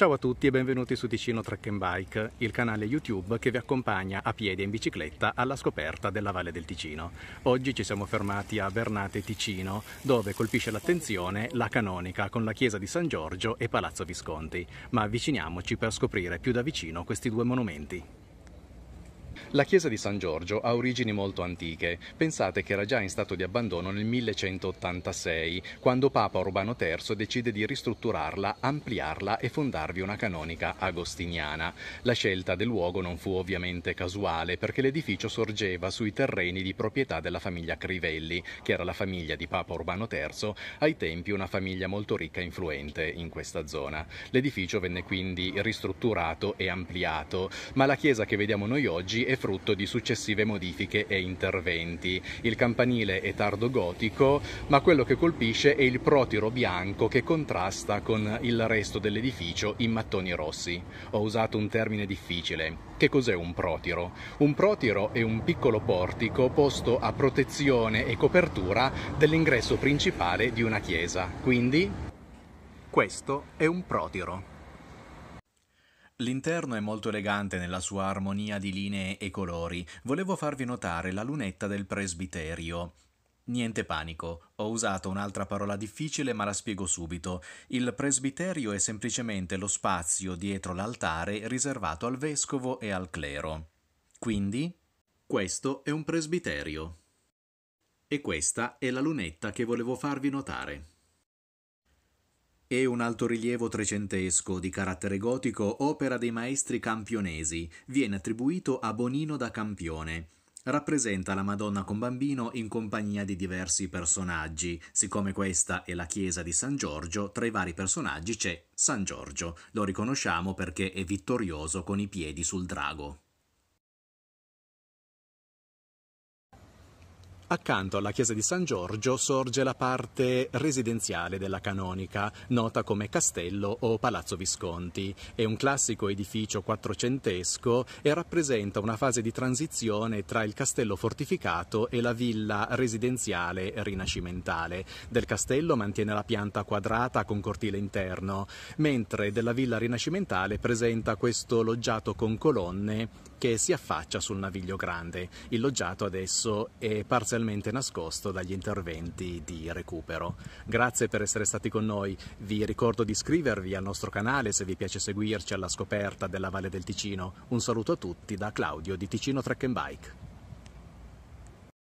Ciao a tutti e benvenuti su Ticino Track and Bike, il canale YouTube che vi accompagna a piedi e in bicicletta alla scoperta della Valle del Ticino. Oggi ci siamo fermati a Bernate Ticino, dove colpisce l'attenzione la canonica con la chiesa di San Giorgio e Palazzo Visconti, ma avviciniamoci per scoprire più da vicino questi due monumenti. La chiesa di San Giorgio ha origini molto antiche. Pensate che era già in stato di abbandono nel 1186, quando Papa Urbano III decide di ristrutturarla, ampliarla e fondarvi una canonica agostiniana. La scelta del luogo non fu ovviamente casuale, perché l'edificio sorgeva sui terreni di proprietà della famiglia Crivelli, che era la famiglia di Papa Urbano III, ai tempi una famiglia molto ricca e influente in questa zona. L'edificio venne quindi ristrutturato e ampliato, ma la chiesa che vediamo noi oggi è frutto di successive modifiche e interventi. Il campanile è tardo gotico, ma quello che colpisce è il protiro bianco che contrasta con il resto dell'edificio in mattoni rossi. Ho usato un termine difficile. Che cos'è un protiro? Un protiro è un piccolo portico posto a protezione e copertura dell'ingresso principale di una chiesa. Quindi questo è un protiro. L'interno è molto elegante nella sua armonia di linee e colori. Volevo farvi notare la lunetta del presbiterio. Niente panico, ho usato un'altra parola difficile ma la spiego subito. Il presbiterio è semplicemente lo spazio dietro l'altare riservato al vescovo e al clero. Quindi, questo è un presbiterio. E questa è la lunetta che volevo farvi notare e un altorilievo trecentesco di carattere gotico, opera dei maestri campionesi, viene attribuito a Bonino da Campione. Rappresenta la Madonna con bambino in compagnia di diversi personaggi, siccome questa è la chiesa di San Giorgio, tra i vari personaggi c'è San Giorgio, lo riconosciamo perché è vittorioso con i piedi sul drago. Accanto alla chiesa di San Giorgio sorge la parte residenziale della canonica, nota come castello o palazzo Visconti. È un classico edificio quattrocentesco e rappresenta una fase di transizione tra il castello fortificato e la villa residenziale rinascimentale. Del castello mantiene la pianta quadrata con cortile interno, mentre della villa rinascimentale presenta questo loggiato con colonne che si affaccia sul Naviglio Grande. Il loggiato adesso è parzialmente parzialmente nascosto dagli interventi di recupero. Grazie per essere stati con noi, vi ricordo di iscrivervi al nostro canale se vi piace seguirci alla scoperta della Valle del Ticino. Un saluto a tutti da Claudio di Ticino Trek Bike.